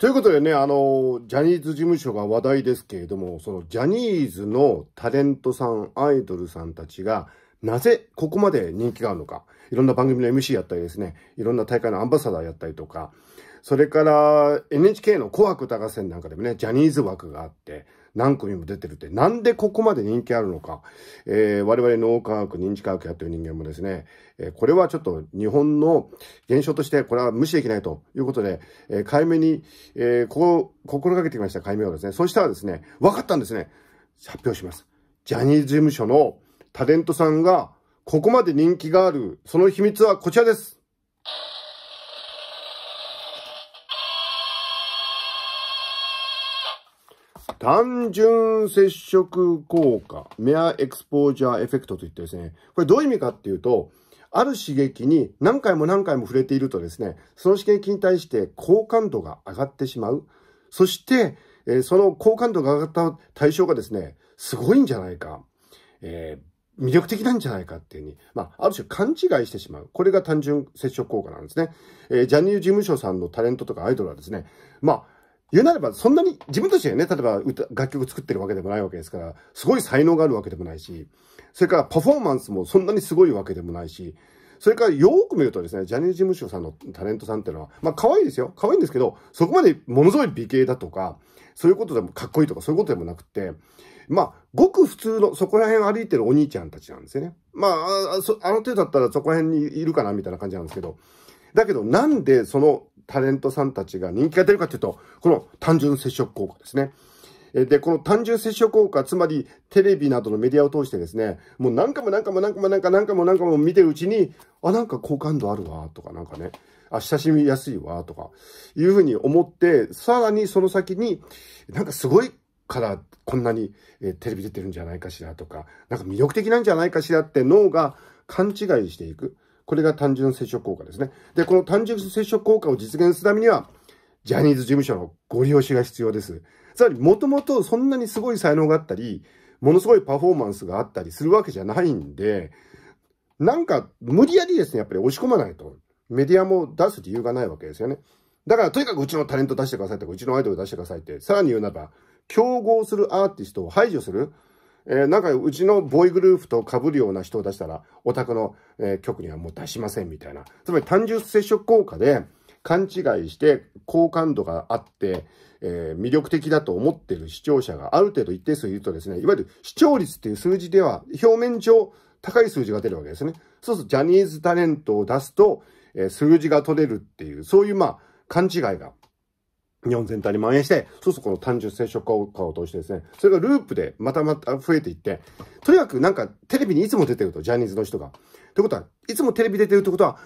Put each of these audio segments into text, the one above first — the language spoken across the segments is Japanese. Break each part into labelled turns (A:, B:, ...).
A: ということでね、あの、ジャニーズ事務所が話題ですけれども、そのジャニーズのタレントさん、アイドルさんたちが、なぜここまで人気があるのか。いろんな番組の MC やったりですね、いろんな大会のアンバサダーやったりとか、それから NHK の紅白歌合戦なんかでもね、ジャニーズ枠があって、何組も出てるって、なんでここまで人気あるのか、えー、我々脳科学、認知科学やってる人間もですね、えー、これはちょっと日本の現象として、これは無視できないということで、えー、解明に、えー、こう、心がけてきました解明をですね、そしたらですね、分かったんですね。発表します。ジャニーズ事務所のタレントさんが、ここまで人気がある、その秘密はこちらです。単純接触効果、メアエクスポージャーエフェクトといってですね、これどういう意味かっていうと、ある刺激に何回も何回も触れているとですね、その刺激に対して好感度が上がってしまう。そして、えー、その好感度が上がった対象がですね、すごいんじゃないか。えー魅力的なんじゃないかっていうふうに、まあ、ある種勘違いしてしまう。これが単純接触効果なんですね。えー、ジャニーズ事務所さんのタレントとかアイドルはですね、まあ、言うなれば、そんなに、自分たちでね、例えば歌、楽曲作ってるわけでもないわけですから、すごい才能があるわけでもないし、それからパフォーマンスもそんなにすごいわけでもないし、それからよく見るとですね、ジャニーズ事務所さんのタレントさんっていうのは、まあ可愛いですよ。可愛いんですけど、そこまでものすごい美形だとか、そういうことでもかっこいいとかそういうことでもなくて、まあ、ごく普通の、そこら辺歩いてるお兄ちゃんたちなんですよね。まあ、あの程度だったらそこら辺にいるかなみたいな感じなんですけど、だけどなんでそのタレントさんたちが人気が出るかというと、この単純接触効果ですね。で、この単純接触効果、つまりテレビなどのメディアを通してですね、もう何回も何回も何回も何回も何回も何回も見てるうちに、あ、なんか好感度あるわ、とかなんかね、あ、親しみやすいわ、とか、いうふうに思って、さらにその先に、なんかすごいからこんなに、えテレビ出てるんじゃないかしらとか、なんか魅力的なんじゃないかしらって脳が勘違いしていく。これが単純接触効果ですね。で、この単純接触効果を実現するためには、ジャニーズ事務所のご利用しが必要です。つまり、もともとそんなにすごい才能があったり、ものすごいパフォーマンスがあったりするわけじゃないんで、なんか無理やりですね、やっぱり押し込まないと。メディアも出す理由がないわけですよね。だからとにかくうちのタレント出してくださいとか、うちのアイドル出してくださいって、さらに言うならば、競合するアーティストを排除するえー、なんかうちのボーイグループと被るような人を出したら、お宅の、えー、局にはもう出しませんみたいな。つまり単純接触効果で勘違いして好感度があって、えー、魅力的だと思ってる視聴者がある程度一定数いるとですね、いわゆる視聴率っていう数字では表面上高い数字が出るわけですね。そうするとジャニーズタレントを出すと、えー、数字が取れるっていう、そういうまあ勘違いが日本全体に蔓延して、そうするとこの単純接触化を通してですね、それがループでまたまた増えていって、とにかくなんかテレビにいつも出てると、ジャニーズの人が。ってことは、いつもテレビ出てるってことは、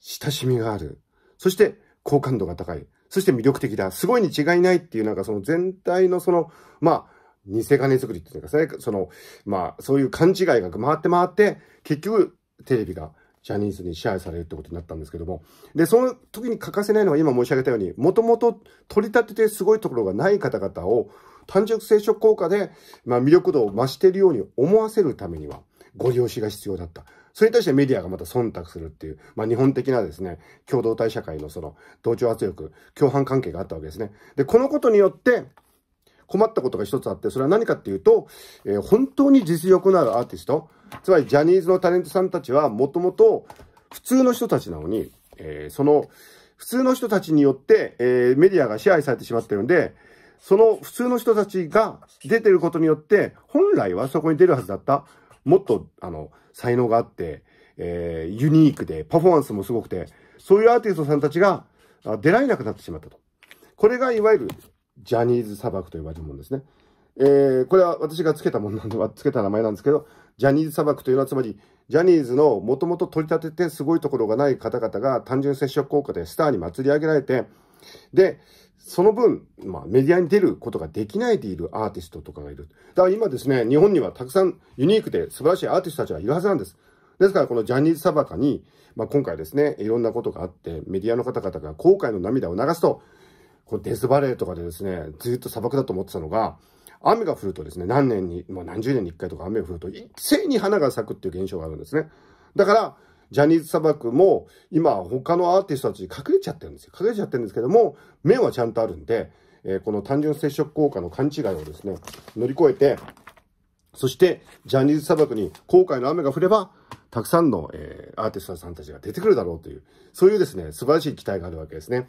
A: 親しみがある。そして、好感度が高い。そして魅力的だ。すごいに違いないっていう、なんかその全体のその、まあ、偽金作りっていうか、その、まあ、そういう勘違いが回って回って、結局、テレビがジャニーズに支配されるってことになったんですけども。で、その時に欠かせないのは今申し上げたように、もともと取り立ててすごいところがない方々を、単純生殖効果で、まあ、魅力度を増しているように思わせるためには、ご利用しが必要だった。それに対してメディアがまた忖度するっていう、まあ、日本的なですね、共同体社会のその同調圧力、共犯関係があったわけですね。で、このことによって、困ったことが一つあって、それは何かっていうと、えー、本当に実力のあるアーティスト、つまりジャニーズのタレントさんたちはもともと普通の人たちなのに、えー、その普通の人たちによって、えー、メディアが支配されてしまってるんで、その普通の人たちが出てることによって、本来はそこに出るはずだった、もっと、あの、才能があって、えー、ユニークで、パフォーマンスもすごくて、そういうアーティストさんたちが出られなくなってしまったと。これがいわゆるジャニーズ砂漠と呼ばれるものですね。えー、これは私がつけたものなんで、つけた名前なんですけど、ジャニーズ砂漠というのは、つまり、ジャニーズのもともと取り立ててすごいところがない方々が単純接触効果でスターに祭り上げられて、で、その分、まあ、メディアに出ることができないでいるアーティストとかがいる。だから今ですね、日本にはたくさんユニークで素晴らしいアーティストたちがいるはずなんです。ですから、このジャニーズ砂漠に、まあ、今回ですね、いろんなことがあって、メディアの方々が後悔の涙を流すと、こデスバレーとかでですね、ずっと砂漠だと思ってたのが、雨が降るとですね、何年に、まあ、何十年に一回とか雨が降ると、一斉に花が咲くっていう現象があるんですね。だから、ジャニーズ砂漠も今他のアーティストたちに隠れちゃってるんですよ。隠れちゃってるんですけども、面はちゃんとあるんで、えー、この単純接触効果の勘違いをですね、乗り越えて、そしてジャニーズ砂漠に後悔の雨が降れば、たくさんの、えー、アーティストさんたちが出てくるだろうという、そういうですね、素晴らしい期待があるわけですね。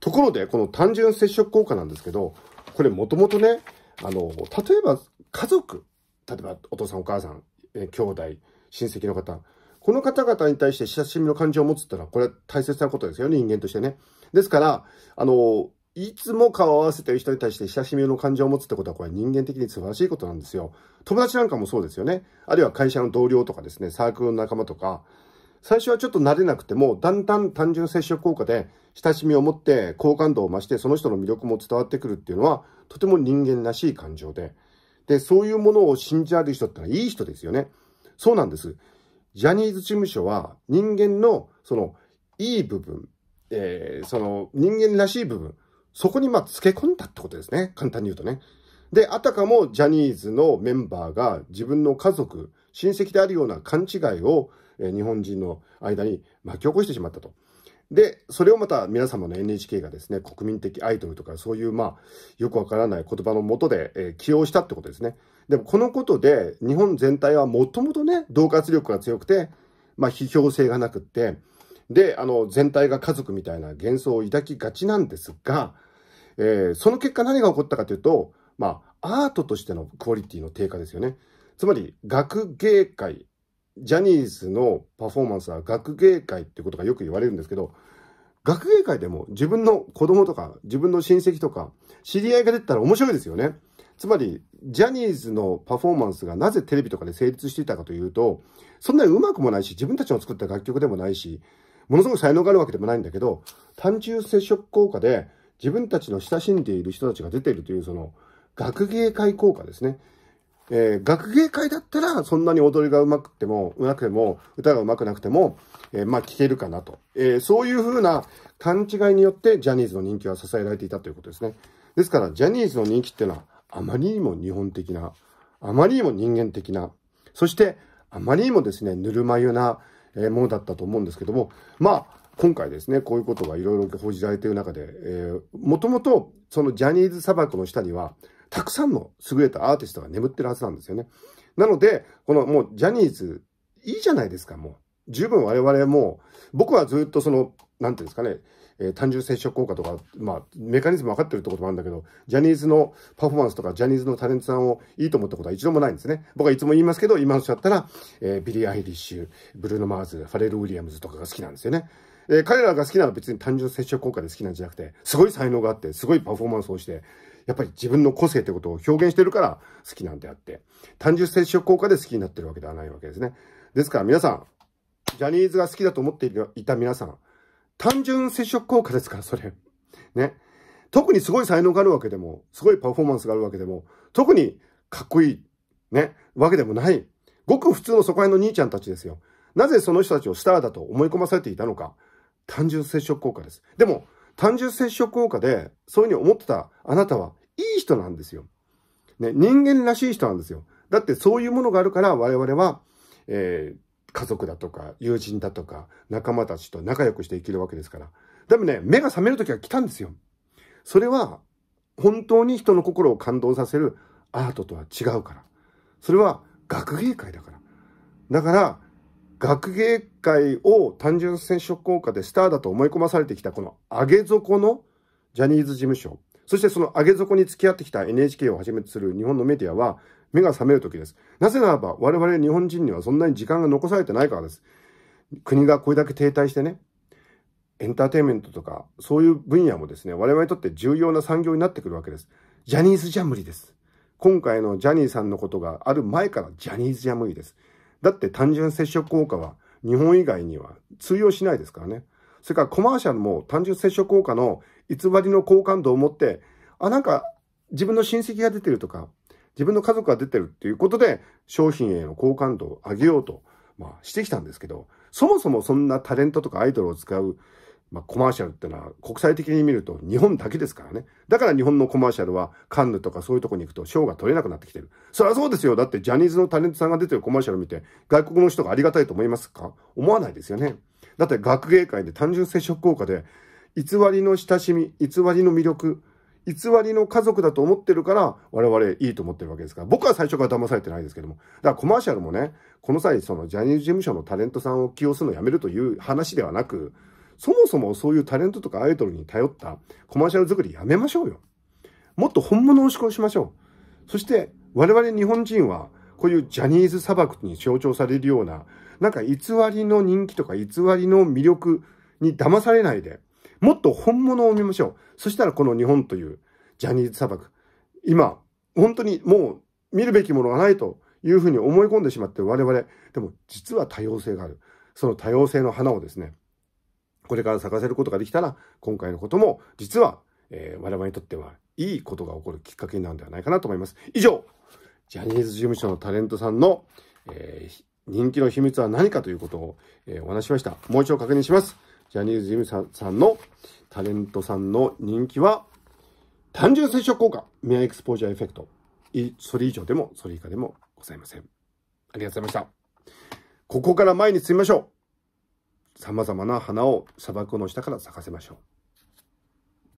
A: ところで、この単純接触効果なんですけど、これもともとね、あの、例えば家族、例えばお父さんお母さん、え兄弟、親戚の方、この方々に対して親しみの感情を持つってのは、これは大切なことですよね、人間としてね。ですから、あの、いつも顔を合わせてる人に対して親しみの感情を持つってことは、これ人間的に素晴らしいことなんですよ。友達なんかもそうですよね。あるいは会社の同僚とかですね、サークルの仲間とか、最初はちょっと慣れなくても、だんだん単純接触効果で親しみを持って好感度を増して、その人の魅力も伝わってくるっていうのは、とても人間らしい感情で。で、そういうものを信じられる人ってのはいい人ですよね。そうなんです。ジャニーズ事務所は人間のそのいい部分、えー、その人間らしい部分、そこにまあ付け込んだってことですね。簡単に言うとね。で、あたかもジャニーズのメンバーが自分の家族、親戚であるような勘違いを日本人の間に巻き起こしてしまったと。で、それをまた皆様の NHK がですね、国民的アイドルとかそういう、まあ、よくわからない言葉のもとで、えー、起用したってことですね。でもこのことで、日本全体はもともとね、同活力が強くて、まあ、批評性がなくって、で、あの、全体が家族みたいな幻想を抱きがちなんですが、えー、その結果何が起こったかというと、まあ、アートとしてのクオリティの低下ですよね。つまり、学芸会、ジャニーズのパフォーマンスは学芸会ってことがよく言われるんですけど、学芸会でも自分の子供とか自分の親戚とか知り合いが出たら面白いですよね。つまり、ジャニーズのパフォーマンスがなぜテレビとかで成立していたかというと、そんなにうまくもないし、自分たちの作った楽曲でもないし、ものすごく才能があるわけでもないんだけど、単純接触効果で自分たちの親しんでいる人たちが出ているという、その学芸会効果ですね。えー、学芸会だったら、そんなに踊りが上手くても、上手くても、歌が上手くなくても、えー、まあ、聴けるかなと。えー、そういうふうな勘違いによって、ジャニーズの人気は支えられていたということですね。ですから、ジャニーズの人気っていうのは、あまりにも日本的な、あまりにも人間的な、そして、あまりにもですね、ぬるま湯な、えものだったと思うんですけども、まあ、今回ですね、こういうことがいろいろ報じられている中で、えー、もともと、そのジャニーズ砂漠の下には、たくさんの優れたアーティストが眠ってるはずなんですよね。なので、このもうジャニーズ、いいじゃないですか、もう。十分我々も、僕はずっとその、なんていうんですかね、えー、単純接触効果とか、まあ、メカニズム分かってるってこともあるんだけど、ジャニーズのパフォーマンスとか、ジャニーズのタレントさんをいいと思ったことは一度もないんですね。僕はいつも言いますけど、今の人だったら、えー、ビリー・アイリッシュ、ブルーノ・マーズ、ファレル・ウィリアムズとかが好きなんですよね。えー、彼らが好きなのは別に単純接触効果で好きなんじゃなくて、すごい才能があって、すごいパフォーマンスをして、やっぱり自分の個性ってことを表現してるから好きなんであって、単純接触効果で好きになってるわけではないわけですね。ですから皆さん、ジャニーズが好きだと思っていた皆さん、単純接触効果ですから、それ。ね。特にすごい才能があるわけでも、すごいパフォーマンスがあるわけでも、特にかっこいい、ね、わけでもない。ごく普通のそこら辺の兄ちゃんたちですよ。なぜその人たちをスターだと思い込まされていたのか。単純接触効果です。でも、単純接触効果で、そういうふうに思ってたあなたはいい人なんですよ。ね、人間らしい人なんですよ。だってそういうものがあるから我々は、えー、家族だとか友人だとか仲間たちと仲良くして生きるわけですから。でもね、目が覚める時は来たんですよ。それは本当に人の心を感動させるアートとは違うから。それは学芸会だから。だから、学芸会を単純染色効果でスターだと思い込まされてきたこの上げ底のジャニーズ事務所、そしてその上げ底に付き合ってきた NHK をはじめとする日本のメディアは目が覚める時です。なぜならば我々日本人にはそんなに時間が残されてないからです。国がこれだけ停滞してね、エンターテインメントとかそういう分野もですね、我々にとって重要な産業になってくるわけです。ジャニーズじゃ無理です。今回のジャニーさんのことがある前からジャニーズじゃ無理です。だって単純接触効果は日本以外には通用しないですからね。それからコマーシャルも単純接触効果の偽りの好感度を持って、あ、なんか自分の親戚が出てるとか、自分の家族が出てるっていうことで商品への好感度を上げようと、まあ、してきたんですけど、そもそもそんなタレントとかアイドルを使うまあ、コマーシャルってのは国際的に見ると日本だけですからね。だから日本のコマーシャルはカンヌとかそういうとこに行くと賞が取れなくなってきてる。そりゃそうですよ。だってジャニーズのタレントさんが出てるコマーシャル見て外国の人がありがたいと思いますか思わないですよね。だって学芸会で単純接触効果で偽りの親しみ、偽りの魅力、偽りの家族だと思ってるから我々いいと思ってるわけですから僕は最初から騙されてないですけどもだからコマーシャルもねこの際そのジャニーズ事務所のタレントさんを起用するのをやめるという話ではなくそもそもそういうタレントとかアイドルに頼ったコマーシャル作りやめましょうよ。もっと本物を思考しましょう。そして、我々日本人は、こういうジャニーズ砂漠に象徴されるような、なんか偽りの人気とか偽りの魅力に騙されないで、もっと本物を見ましょう。そしたらこの日本というジャニーズ砂漠、今、本当にもう見るべきものがないというふうに思い込んでしまって我々、でも実は多様性がある。その多様性の花をですね、これから咲かせることができたら、今回のことも、実は、えー、我々にとってはいいことが起こるきっかけになるんではないかなと思います。以上、ジャニーズ事務所のタレントさんの、えー、人気の秘密は何かということを、えー、お話ししました。もう一度確認します。ジャニーズ事務所さんのタレントさんの人気は、単純接触効果、メアエクスポージャーエフェクト。それ以上でも、それ以下でもございません。ありがとうございました。ここから前に進みましょう。様々な花を砂漠の下から咲かせましょう。